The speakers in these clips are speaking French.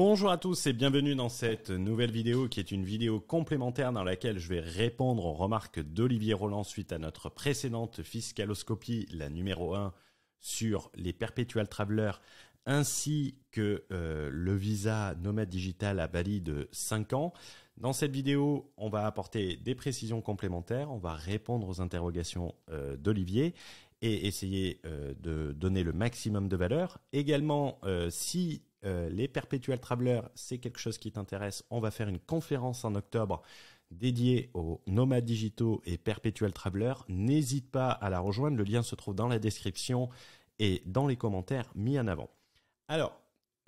Bonjour à tous et bienvenue dans cette nouvelle vidéo qui est une vidéo complémentaire dans laquelle je vais répondre aux remarques d'Olivier Roland suite à notre précédente fiscaloscopie, la numéro 1, sur les Perpetual travelers ainsi que euh, le visa nomade digital à Bali de 5 ans. Dans cette vidéo, on va apporter des précisions complémentaires, on va répondre aux interrogations euh, d'Olivier et essayer euh, de donner le maximum de valeur. Également, si euh, les Perpetual Traveler, c'est quelque chose qui t'intéresse, on va faire une conférence en octobre dédiée aux nomades digitaux et Perpetual Traveler. N'hésite pas à la rejoindre, le lien se trouve dans la description et dans les commentaires mis en avant. Alors,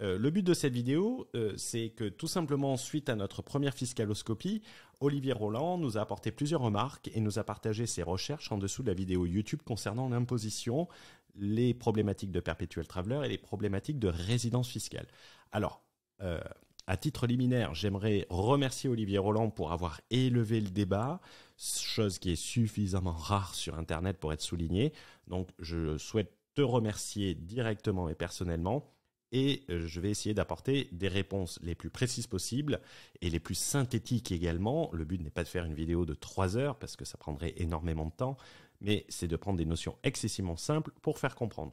euh, le but de cette vidéo, euh, c'est que tout simplement, suite à notre première fiscaloscopie, Olivier Roland nous a apporté plusieurs remarques et nous a partagé ses recherches en dessous de la vidéo YouTube concernant l'imposition, les problématiques de perpétuel traveler et les problématiques de résidence fiscale. Alors, euh, à titre liminaire, j'aimerais remercier Olivier Roland pour avoir élevé le débat, chose qui est suffisamment rare sur Internet pour être soulignée. Donc, je souhaite te remercier directement et personnellement et euh, je vais essayer d'apporter des réponses les plus précises possibles et les plus synthétiques également. Le but n'est pas de faire une vidéo de 3 heures parce que ça prendrait énormément de temps, mais c'est de prendre des notions excessivement simples pour faire comprendre.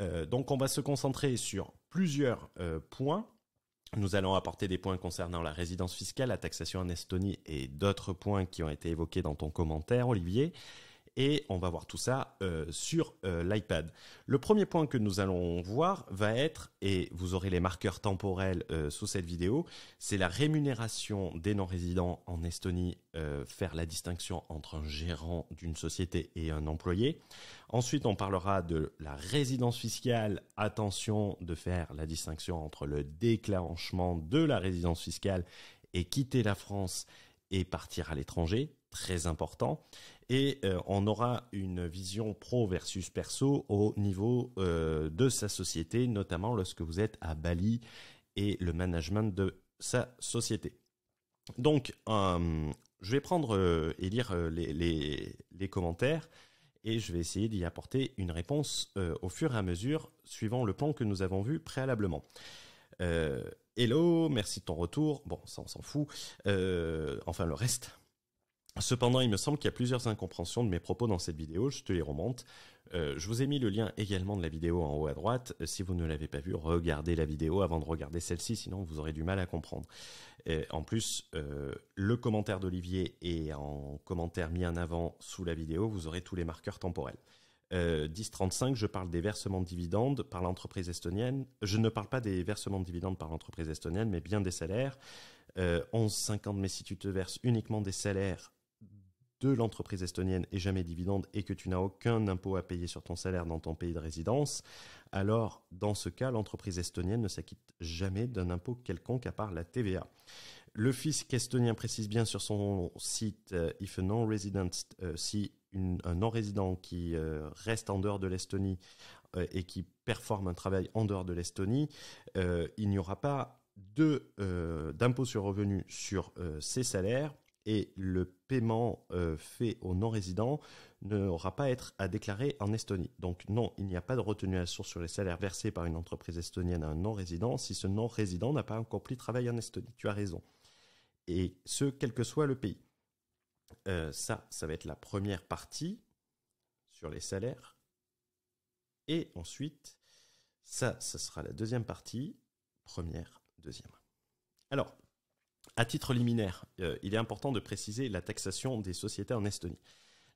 Euh, donc on va se concentrer sur plusieurs euh, points. Nous allons apporter des points concernant la résidence fiscale, la taxation en Estonie et d'autres points qui ont été évoqués dans ton commentaire, Olivier et on va voir tout ça euh, sur euh, l'iPad. Le premier point que nous allons voir va être, et vous aurez les marqueurs temporels euh, sous cette vidéo, c'est la rémunération des non-résidents en Estonie, faire la distinction entre un gérant d'une société et un employé. Ensuite, on parlera de la résidence fiscale, attention de faire la distinction entre le déclenchement de la résidence fiscale et quitter la France et partir à l'étranger, très important et euh, on aura une vision pro versus perso au niveau euh, de sa société, notamment lorsque vous êtes à Bali et le management de sa société. Donc, euh, je vais prendre et lire les, les, commentaires et je vais essayer d'y apporter une réponse au fur et à mesure, suivant le plan que nous avons vu préalablement. Hello, merci de ton retour. Bon, ça on s'en fout. enfin, le reste. Cependant, il me semble qu'il y a plusieurs incompréhensions de mes propos dans cette vidéo, je te les remonte. Euh, je vous ai mis le lien également de la vidéo en haut à droite. Euh, si vous ne l'avez pas vu, regardez la vidéo avant de regarder celle-ci, sinon vous aurez du mal à comprendre. Euh, en plus, le commentaire d'Olivier est en commentaire mis en avant sous la vidéo, vous aurez tous les marqueurs temporels. 10.35, je parle des versements de dividendes par l'entreprise estonienne. Je ne parle pas des versements de dividendes par l'entreprise estonienne, mais bien des salaires. Euh, 11.50, mais si tu te verses uniquement des salaires de l'entreprise estonienne et jamais dividende et que tu n'as aucun impôt à payer sur ton salaire dans ton pays de résidence, alors dans ce cas, l'entreprise estonienne ne s'acquitte jamais d'un impôt quelconque à part la TVA. Le fisc estonien précise bien sur son site euh, if non-resident, euh, si un non-résident qui euh, reste en dehors de l'Estonie et qui performe un travail en dehors de l'Estonie, il n'y aura pas d'impôt sur revenu sur ses salaires et le paiement euh, fait aux non-résidents n'aura pas à être à déclarer en Estonie. Donc non, il n'y a pas de retenue à la source sur les salaires versés par une entreprise estonienne à un non-résident si ce non-résident n'a pas encore plus travail en Estonie. Tu as raison. Et ce, quel que soit le pays. Euh, ça, ça va être la première partie sur les salaires. Et ensuite, ça, ça sera la deuxième partie. Première, deuxième. Alors, à titre liminaire, euh, il est important de préciser la taxation des sociétés en Estonie.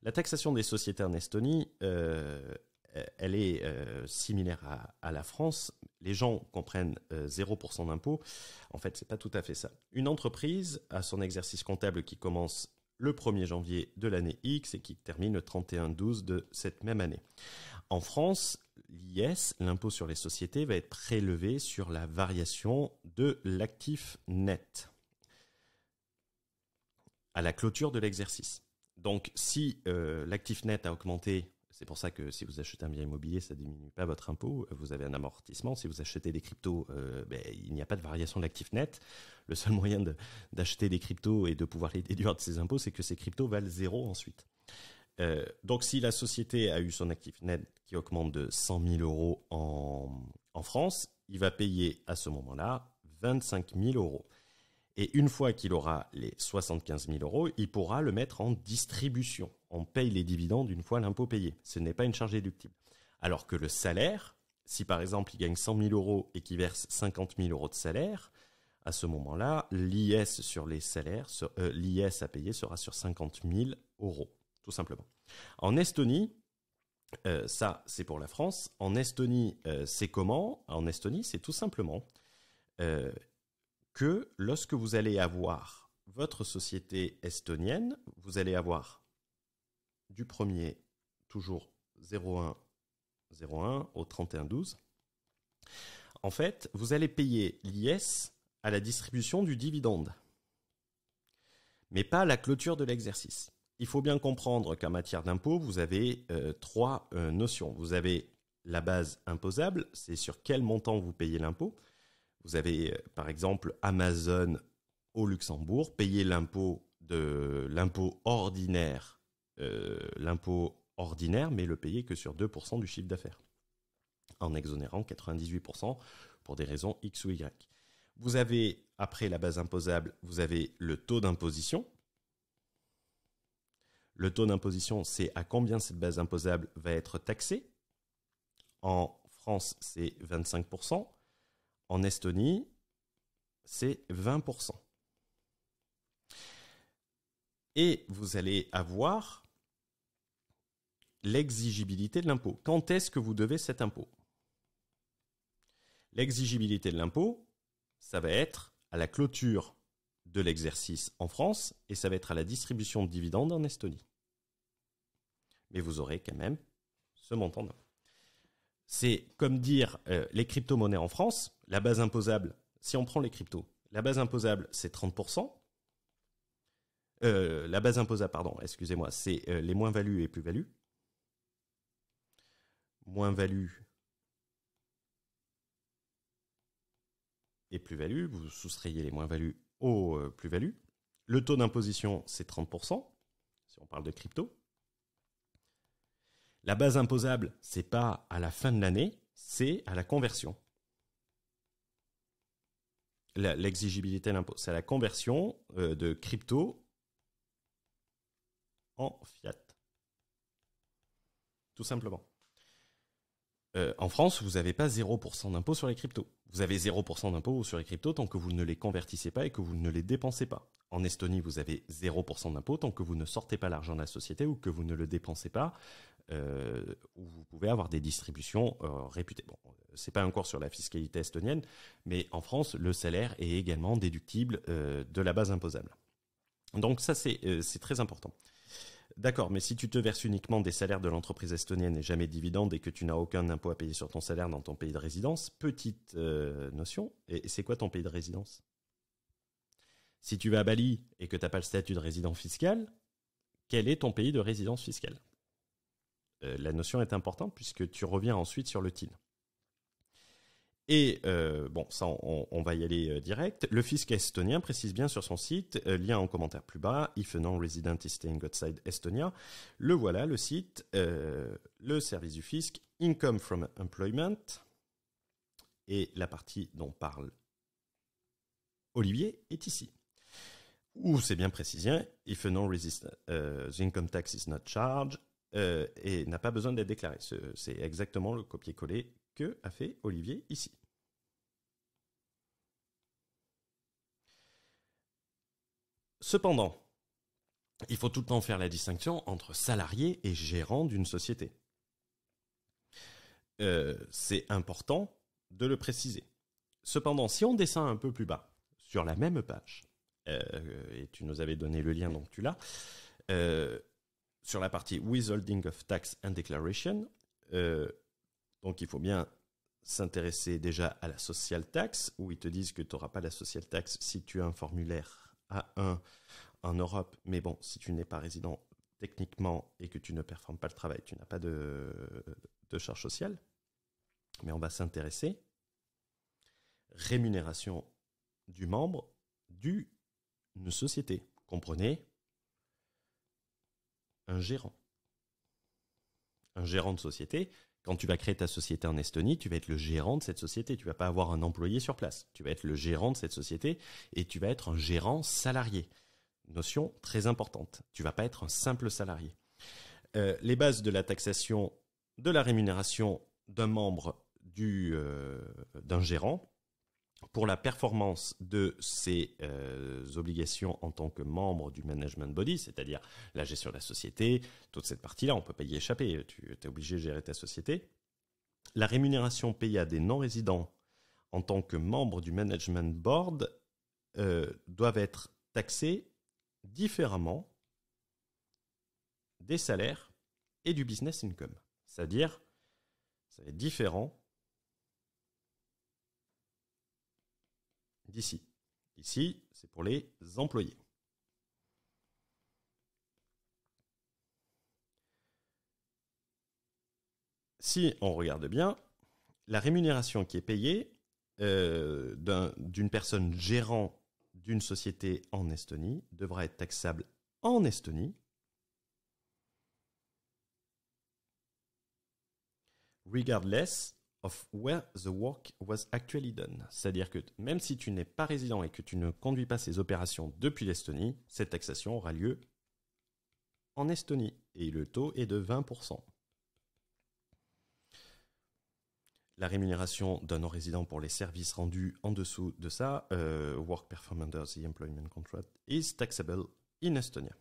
La taxation des sociétés en Estonie, euh, euh, elle est similaire à, la France. Les gens comprennent 0% d'impôt. En fait, ce n'est pas tout à fait ça. Une entreprise a son exercice comptable qui commence le 1er janvier de l'année X et qui termine le 31-12 de cette même année. En France, l'IS, l'impôt sur les sociétés, va être prélevé sur la variation de l'actif net à la clôture de l'exercice. Donc si euh, l'actif net a augmenté, c'est pour ça que si vous achetez un bien immobilier, ça ne diminue pas votre impôt, euh, vous avez un amortissement. Si vous achetez des cryptos, euh, ben, il n'y a pas de variation de l'actif net. Le seul moyen d'acheter des cryptos et de pouvoir les déduire de ses impôts, c'est que ces cryptos valent zéro ensuite. donc si la société a eu son actif net qui augmente de 100 000 euros en, en France, il va payer à ce moment-là 25 000 euros. Et une fois qu'il aura les 75 000 euros, il pourra le mettre en distribution. On paye les dividendes une fois l'impôt payé. Ce n'est pas une charge déductible. Alors que le salaire, si par exemple il gagne 100 000 euros et qu'il verse 50 000 euros de salaire, à ce moment-là, l'IS sur les salaires, euh, à payer sera sur 50 000 euros, tout simplement. En Estonie, euh, ça c'est pour la France. En Estonie, euh, c'est comment En Estonie, c'est tout simplement que lorsque vous allez avoir votre société estonienne, vous allez avoir du premier toujours 01 01 au 31 12. En fait, vous allez payer l'IS à la distribution du dividende, mais pas à la clôture de l'exercice. Il faut bien comprendre qu'en matière d'impôt, vous avez euh, trois euh, notions. Vous avez la base imposable, c'est sur quel montant vous payez l'impôt. Vous avez euh, par exemple Amazon au Luxembourg payer l'impôt ordinaire, euh, l'impôt ordinaire, mais le payer que sur 2% du chiffre d'affaires, en exonérant 98% pour des raisons X ou Y. Vous avez, après la base imposable, vous avez le taux d'imposition. Le taux d'imposition, c'est à combien cette base imposable va être taxée. En France, c'est 25%. En Estonie, c'est 20%. Et vous allez avoir l'exigibilité de l'impôt. Quand est-ce que vous devez cet impôt L'exigibilité de l'impôt, ça va être à la clôture de l'exercice en France et ça va être à la distribution de dividendes en Estonie. Mais vous aurez quand même ce montant d'impôt c'est comme dire euh, les crypto-monnaies en France, la base imposable, si on prend les cryptos, la base imposable, c'est 30%. Euh, la base imposable, pardon, excusez-moi, c'est euh, les moins-values et plus-values. moins values et plus values vous soustrayez les moins-values aux plus-values. Le taux d'imposition, c'est 30%, si on parle de crypto. La base imposable, c'est pas à la fin de l'année, c'est à la conversion. L'exigibilité de l'impôt, c'est à la conversion euh, de crypto en fiat. Tout simplement. Euh, en France, vous n'avez pas 0% d'impôt sur les cryptos. Vous avez 0% d'impôt sur les cryptos tant que vous ne les convertissez pas et que vous ne les dépensez pas. En Estonie, vous avez 0% d'impôt tant que vous ne sortez pas l'argent de la société ou que vous ne le dépensez pas. Euh, où vous pouvez avoir des distributions euh, réputées. Bon, c'est pas un cours sur la fiscalité estonienne, mais en France, le salaire est également déductible euh, de la base imposable. Donc ça, c'est très important. D'accord, mais si tu te verses uniquement des salaires de l'entreprise estonienne et jamais de dividendes et que tu n'as aucun impôt à payer sur ton salaire dans ton pays de résidence, petite notion, et c'est quoi ton pays de résidence Si tu vas à Bali et que tu n'as pas le statut de résident fiscal, quel est ton pays de résidence fiscale euh, la notion est importante puisque tu reviens ensuite sur le TIN. Et euh, bon, ça, on, va y aller euh, direct. Le fisc estonien précise bien sur son site, lien en commentaire plus bas, if a non-resident is staying outside Estonia. Le voilà, le site, le service du fisc, income from employment, et la partie dont parle Olivier est ici. Où c'est bien précisé, if a non resident, the income tax is not charged, euh, et n'a pas besoin d'être déclaré. C'est exactement le copier-coller que a fait Olivier ici. Cependant, il faut tout le temps faire la distinction entre salarié et gérant d'une société. Euh, c'est important de le préciser. Cependant, si on descend un peu plus bas, sur la même page, euh, et tu nous avais donné le lien, donc tu l'as, sur la partie Withholding of Tax and Declaration, euh, donc il faut bien s'intéresser déjà à la social tax, où ils te disent que tu n'auras pas la social tax si tu as un formulaire A1 en Europe, mais bon, si tu n'es pas résident techniquement et que tu ne performes pas le travail, tu n'as pas de, de charge sociale. Mais on va s'intéresser. Rémunération du membre d'une société. Comprenez un gérant. Un gérant de société, quand tu vas créer ta société en Estonie, tu vas être le gérant de cette société. Tu vas pas avoir un employé sur place. Tu vas être le gérant de cette société et tu vas être un gérant salarié. Notion très importante. Tu vas pas être un simple salarié. Euh, les bases de la taxation de la rémunération d'un membre du euh, d'un gérant pour la performance de ces euh, obligations en tant que membre du management body, c'est-à-dire la gestion de la société, toute cette partie-là, on ne peut pas y échapper, tu es obligé de gérer ta société. La rémunération payée à des non-résidents en tant que membre du management board euh, doivent être taxées différemment des salaires et du business income. C'est-à-dire, ça va différent d'ici. Ici, c'est pour les employés. Si on regarde bien, la rémunération qui est payée euh, d'une personne gérant d'une société en Estonie devra être taxable en Estonie. Regardless of where the work was actually done. C'est-à-dire que même si tu n'es pas résident et que tu ne conduis pas ces opérations depuis l'Estonie, cette taxation aura lieu en Estonie et le taux est de 20%. La rémunération d'un non-résident pour les services rendus en dessous de ça, euh, Work Performed under the Employment Contract, is taxable in Estonia.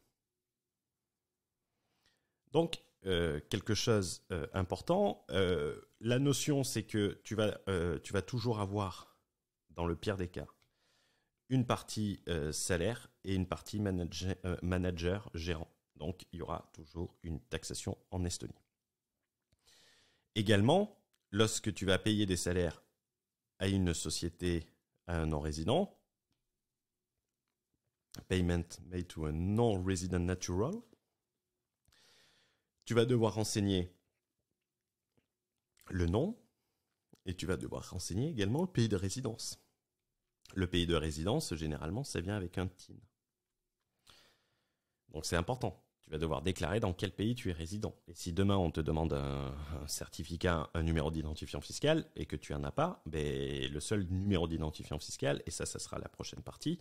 Donc, euh, quelque chose d'important, euh, important, la notion, c'est que euh, tu vas, toujours avoir, dans le pire des cas, une partie euh, salaire et une partie manager, euh, manager gérant. Donc, il y aura toujours une taxation en Estonie. Également, lorsque tu vas payer des salaires à une société, à un non-résident, payment made to a non-resident natural, tu vas devoir renseigner le nom, et tu vas devoir renseigner également le pays de résidence. Le pays de résidence, généralement, ça vient avec un TIN. Donc c'est important. Tu vas devoir déclarer dans quel pays tu es résident. Et si demain on te demande un, certificat, un numéro d'identifiant fiscal, et que tu n'en as pas, ben, le seul numéro d'identifiant fiscal, et ça, ça sera la prochaine partie,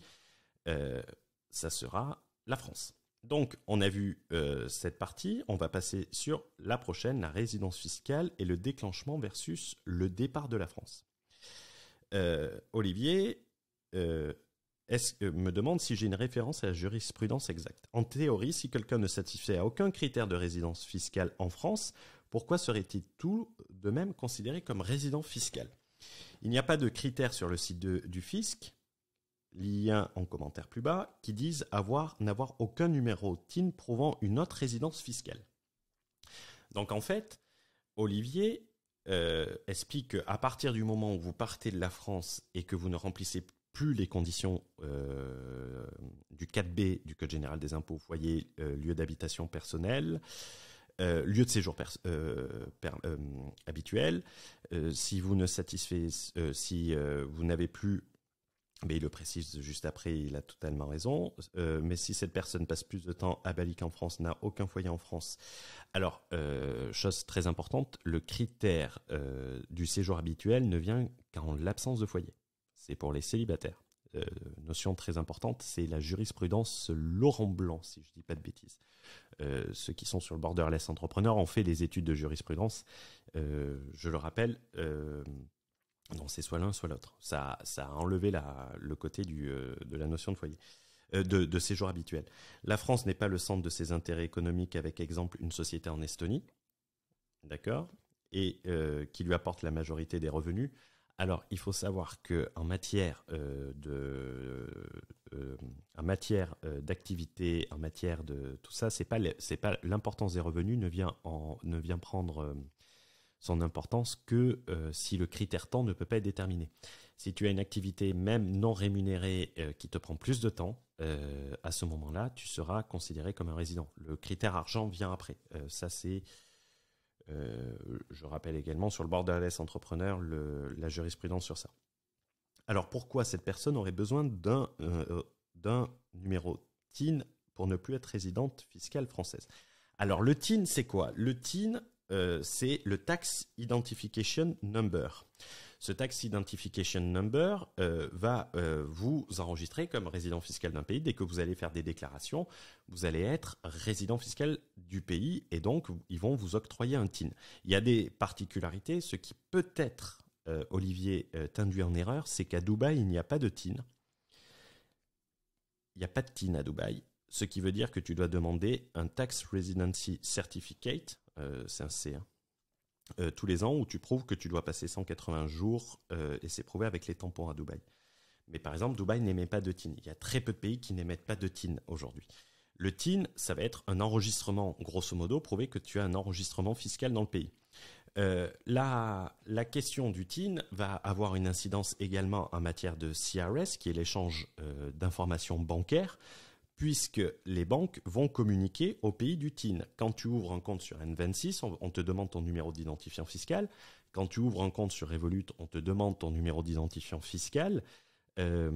euh, ça sera la France. Donc, on a vu euh, cette partie. On va passer sur la prochaine, la résidence fiscale et le déclenchement versus le départ de la France. Euh, Olivier euh, me demande si j'ai une référence à la jurisprudence exacte. En théorie, si quelqu'un ne satisfait à aucun critère de résidence fiscale en France, pourquoi serait-il tout de même considéré comme résident fiscal Il n'y a pas de critère sur le site du fisc lien en commentaire plus bas, qui disent avoir, n'avoir aucun numéro TIN prouvant une autre résidence fiscale. Donc en fait, Olivier euh, explique qu'à partir du moment où vous partez de la France et que vous ne remplissez plus les conditions euh, du 4B du Code général des impôts, foyer, euh, lieu d'habitation personnel, euh, lieu de séjour habituel, si vous ne si vous n'avez plus mais il le précise juste après, il a totalement raison. Euh, mais si cette personne passe plus de temps à Bali qu'en France, n'a aucun foyer en France. Alors, euh, chose très importante, le critère euh, du séjour habituel ne vient qu'en l'absence de foyer. C'est pour les célibataires. notion très importante, c'est la jurisprudence Laurent Blanc, si je ne dis pas de bêtises. ceux qui sont sur le borderless entrepreneur ont fait des études de jurisprudence. je le rappelle non, c'est soit l'un, soit l'autre. Ça, ça a enlevé le côté euh, de la notion de foyer. Euh, de, séjour habituel. La France n'est pas le centre de ses intérêts économiques avec exemple une société en Estonie, d'accord, et euh, qui lui apporte la majorité des revenus. Alors il faut savoir que en matière de, en matière d'activité, en matière de tout ça, c'est pas c'est pas l'importance des revenus ne vient en, ne vient prendre son importance que euh, si le critère temps ne peut pas être déterminé. Si tu as une activité même non rémunérée euh, qui te prend plus de temps, euh, à ce moment-là, tu seras considéré comme un résident. Le critère argent vient après. ça, c'est, je rappelle également sur le bord borderless entrepreneur, la jurisprudence sur ça. Alors pourquoi cette personne aurait besoin d'un d'un numéro TIN pour ne plus être résidente fiscale française Alors le TIN, c'est quoi Le TIN, euh, c'est le Tax Identification Number. Ce Tax Identification Number euh, va euh, vous enregistrer comme résident fiscal d'un pays. Dès que vous allez faire des déclarations, vous allez être résident fiscal du pays et donc ils vont vous octroyer un TIN. Il y a des particularités. Ce qui peut-être, Olivier, t'induit en erreur, c'est qu'à Dubaï, il n'y a pas de TIN. Il n'y a pas de TIN à Dubaï. Ce qui veut dire que tu dois demander un Tax Residency Certificate c'est un C1. tous les ans où tu prouves que tu dois passer 180 jours euh, et c'est prouvé avec les tampons à Dubaï. Mais par exemple, Dubaï n'émet pas de TIN. Il y a très peu de pays qui n'émettent pas de TIN aujourd'hui. Le TIN, ça va être un enregistrement, grosso modo, prouver que tu as un enregistrement fiscal dans le pays. Euh, la, question du TIN va avoir une incidence également en matière de CRS, qui est l'échange euh, d'informations bancaires puisque les banques vont communiquer au pays du TIN. Quand tu ouvres un compte sur N26, on te demande ton numéro d'identifiant fiscal. Quand tu ouvres un compte sur Revolut, on te demande ton numéro d'identifiant fiscal. Il euh,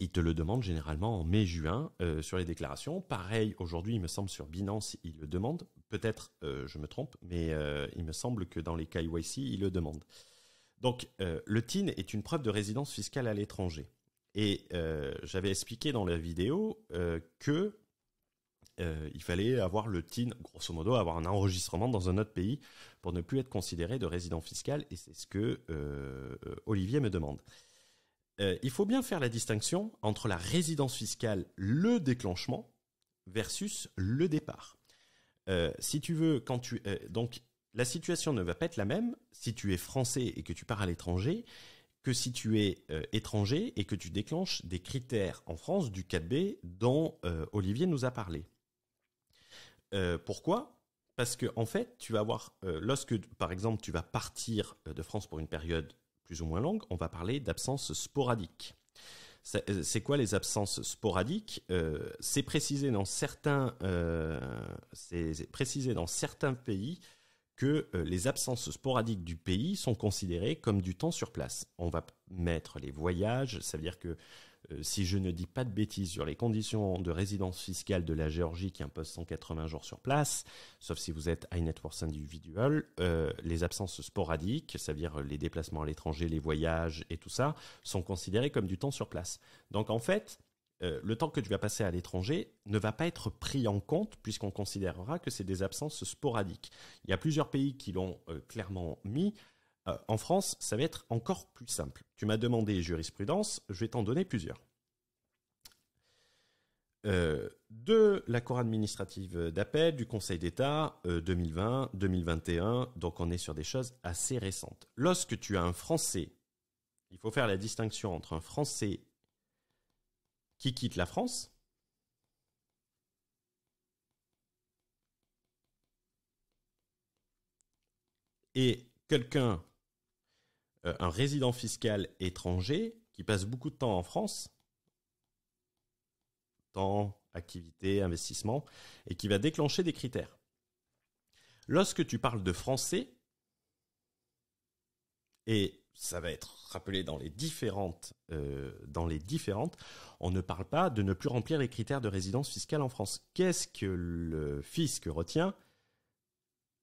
ils te le demandent généralement en mai-juin euh, sur les déclarations. Pareil, aujourd'hui, il me semble sur Binance, ils le demandent. Peut-être, euh, je me trompe, mais il me semble que dans les KYC, ils le demandent. Donc, le TIN est une preuve de résidence fiscale à l'étranger. Et euh, j'avais expliqué dans la vidéo qu'il euh, que euh, il fallait avoir le TIN, grosso modo, avoir un enregistrement dans un autre pays pour ne plus être considéré de résident fiscal, et c'est ce que Olivier me demande. il faut bien faire la distinction entre la résidence fiscale, le déclenchement, versus le départ. si tu veux, quand tu donc la situation ne va pas être la même si tu es français et que tu pars à l'étranger que si tu es euh, étranger et que tu déclenches des critères en France du 4B dont euh, Olivier nous a parlé. Euh, pourquoi Parce que en fait, tu vas lorsque par exemple tu vas partir de France pour une période plus ou moins longue, on va parler d'absence sporadique. C'est quoi les absences sporadiques C'est précisé dans certains, c'est précisé dans certains pays que euh, les absences sporadiques du pays sont considérées comme du temps sur place. On va mettre les voyages, ça veut dire que euh, si je ne dis pas de bêtises sur les conditions de résidence fiscale de la Géorgie qui impose 180 jours sur place, sauf si vous êtes high net individual, euh, les absences sporadiques, ça veut dire les déplacements à l'étranger, les voyages et tout ça, sont considérés comme du temps sur place. Donc en fait, euh, le temps que tu vas passer à l'étranger ne va pas être pris en compte puisqu'on considérera que c'est des absences sporadiques. Il y a plusieurs pays qui l'ont euh, clairement mis. Euh, en France, ça va être encore plus simple. Tu m'as demandé jurisprudence, je vais t'en donner plusieurs. de la Cour administrative d'appel du Conseil d'État 2020-2021, donc on est sur des choses assez récentes. Lorsque tu as un Français, il faut faire la distinction entre un Français qui quitte la France. Et quelqu'un, euh, un résident fiscal étranger, qui passe beaucoup de temps en France, temps, activité, investissement, et qui va déclencher des critères. Lorsque tu parles de français, et ça va être rappelé dans les différentes, euh, dans les différentes, on ne parle pas de ne plus remplir les critères de résidence fiscale en France. Qu'est-ce que le fisc retient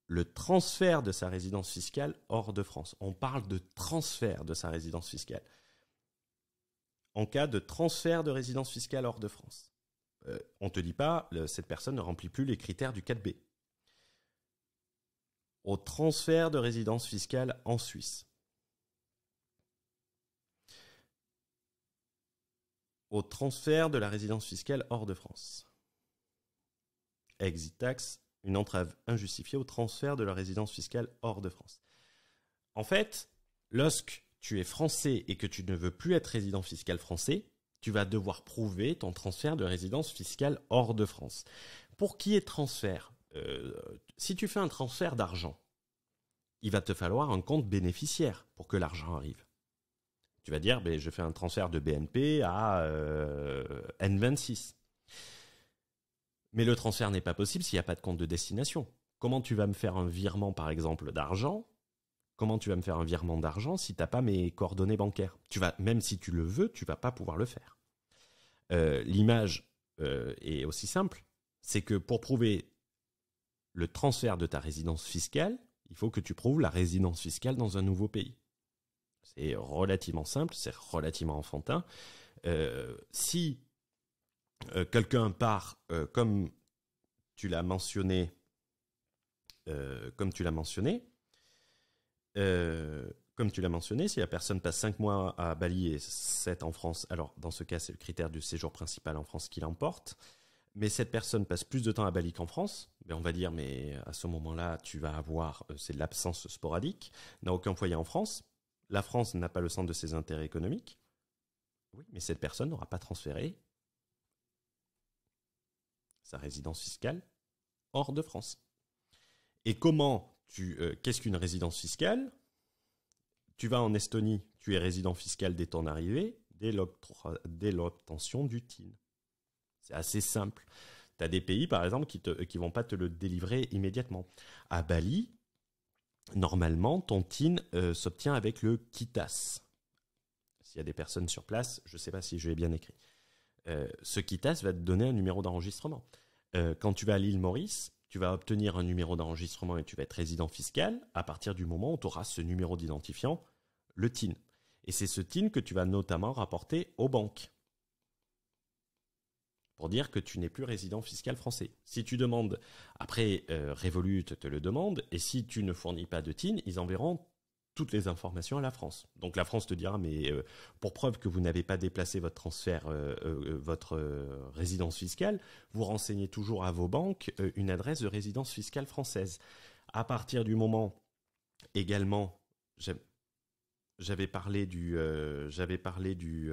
Le transfert de sa résidence fiscale hors de France. On parle de transfert de sa résidence fiscale. En cas de transfert de résidence fiscale hors de France, euh, on ne te dit pas, cette personne ne remplit plus les critères du 4B. Au transfert de résidence fiscale en Suisse au transfert de la résidence fiscale hors de France. Exit tax, une entrave injustifiée au transfert de la résidence fiscale hors de France. En fait, lorsque tu es français et que tu ne veux plus être résident fiscal français, tu vas devoir prouver ton transfert de résidence fiscale hors de France. Pour qui est transfert euh, Si tu fais un transfert d'argent, il va te falloir un compte bénéficiaire pour que l'argent arrive. Tu vas dire, ben, je fais un transfert de BNP à euh, N26. Mais le transfert n'est pas possible s'il n'y a pas de compte de destination. Comment tu vas me faire un virement, par exemple, d'argent Comment tu vas me faire un virement d'argent si tu n'as pas mes coordonnées bancaires Tu vas, même si tu le veux, tu vas pas pouvoir le faire. Euh, l'image euh, est aussi simple, c'est que pour prouver le transfert de ta résidence fiscale, il faut que tu prouves la résidence fiscale dans un nouveau pays. C'est relativement simple, c'est relativement enfantin. Euh, si euh, quelqu'un part, euh, comme tu l'as mentionné, comme tu l'as mentionné, comme tu l'as mentionné, si la personne passe 5 mois à Bali et 7 en France, alors dans ce cas, c'est le critère du séjour principal en France qui l'emporte, mais cette personne passe plus de temps à Bali qu'en France, on va dire, mais à ce moment-là, tu vas avoir, c'est de l'absence sporadique, n'a aucun foyer en France, la France n'a pas le centre de ses intérêts économiques, oui, mais cette personne n'aura pas transféré sa résidence fiscale hors de France. Et comment tu euh, qu'est-ce qu'une résidence fiscale Tu vas en Estonie, tu es résident fiscal dès ton arrivée, dès l'obtention du TIN. C'est assez simple. Tu as des pays, par exemple, qui ne qui vont pas te le délivrer immédiatement. À Bali, normalement, ton TIN euh, s'obtient avec le KITAS. S'il y a des personnes sur place, je ne sais pas si je l'ai bien écrit. Euh, ce KITAS va te donner un numéro d'enregistrement. Euh, quand tu vas à l'île Maurice, tu vas obtenir un numéro d'enregistrement et tu vas être résident fiscal. À partir du moment où tu auras ce numéro d'identifiant, le TIN. Et c'est ce TIN que tu vas notamment rapporter aux banques pour dire que tu n'es plus résident fiscal français. Si tu demandes, après euh, te le demande, et si tu ne fournis pas de TIN, ils enverront toutes les informations à la France. Donc la France te dira, mais euh, pour preuve que vous n'avez pas déplacé votre transfert, euh, euh, votre résidence fiscale, vous renseignez toujours à vos banques une adresse de résidence fiscale française. À partir du moment également, j'avais parlé du, j'avais parlé du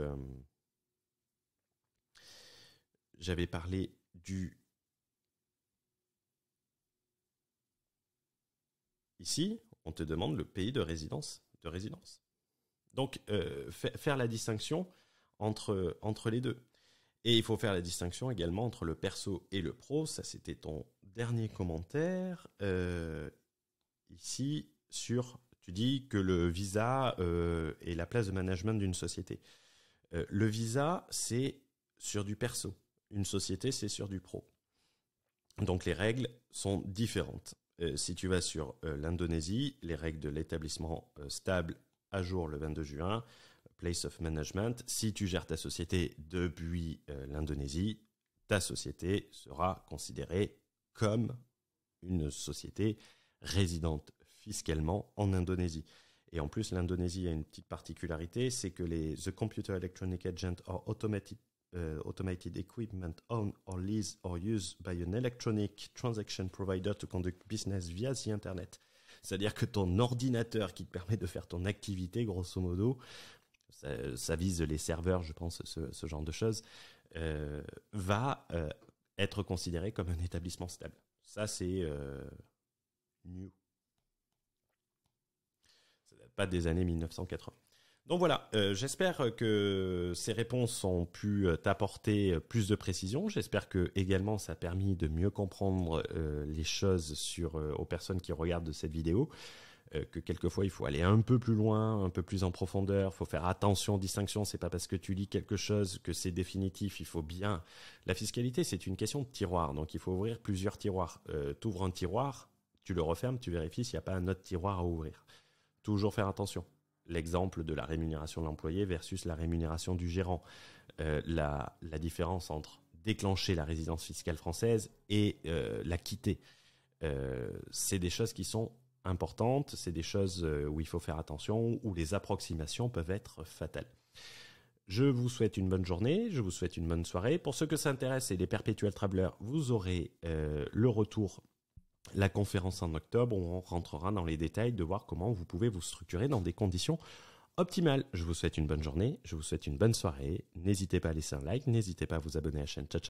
j'avais parlé du Ici, on te demande le pays de résidence. De résidence. Donc, euh, faire la distinction entre, entre les deux. Et il faut faire la distinction également entre le perso et le pro. Ça, c'était ton dernier commentaire. Euh, ici, sur, tu dis que le visa euh, est la place de management d'une société. le visa, c'est sur du perso. Une société, c'est sur du pro. Donc les règles sont différentes. Euh, si tu vas sur euh, l'Indonésie, les règles de l'établissement euh, stable à jour le 22 juin, place of management, si tu gères ta société depuis l'Indonésie, ta société sera considérée comme une société résidente fiscalement en Indonésie. Et en plus, l'Indonésie a une petite particularité, c'est que les The Computer Electronic Agent are Automated euh, automated equipment owned or leased or used by an electronic transaction provider to conduct business via the internet. C'est-à-dire que ton ordinateur qui te permet de faire ton activité, grosso modo, ça, vise les serveurs, je pense, ce, genre de choses, euh, va euh, être considéré comme un établissement stable. Ça, c'est new. Ça date pas des années 1980. Donc voilà, euh, j'espère que ces réponses ont pu euh, t'apporter euh, plus de précision. J'espère que également ça a permis de mieux comprendre les choses aux personnes qui regardent cette vidéo. que quelquefois il faut aller un peu plus loin, un peu plus en profondeur. Il Faut faire attention, distinction. C'est pas parce que tu lis quelque chose que c'est définitif. Il faut bien. La fiscalité, c'est une question de tiroir. Donc il faut ouvrir plusieurs tiroirs. ouvres un tiroir, tu le refermes, tu vérifies s'il n'y a pas un autre tiroir à ouvrir. Toujours faire attention l'exemple de la rémunération de l'employé versus la rémunération du gérant. Euh, la, différence entre déclencher la résidence fiscale française et euh, la quitter. Euh, c'est des choses qui sont importantes, c'est des choses où il faut faire attention, où les approximations peuvent être fatales. Je vous souhaite une bonne journée, je vous souhaite une bonne soirée. Pour ceux que ça intéresse et les perpétuels travelers, vous aurez le retour la conférence en octobre, on rentrera dans les détails de voir comment vous pouvez vous structurer dans des conditions optimales. Je vous souhaite une bonne journée, je vous souhaite une bonne soirée. N'hésitez pas à laisser un like, n'hésitez pas à vous abonner à la chaîne ciao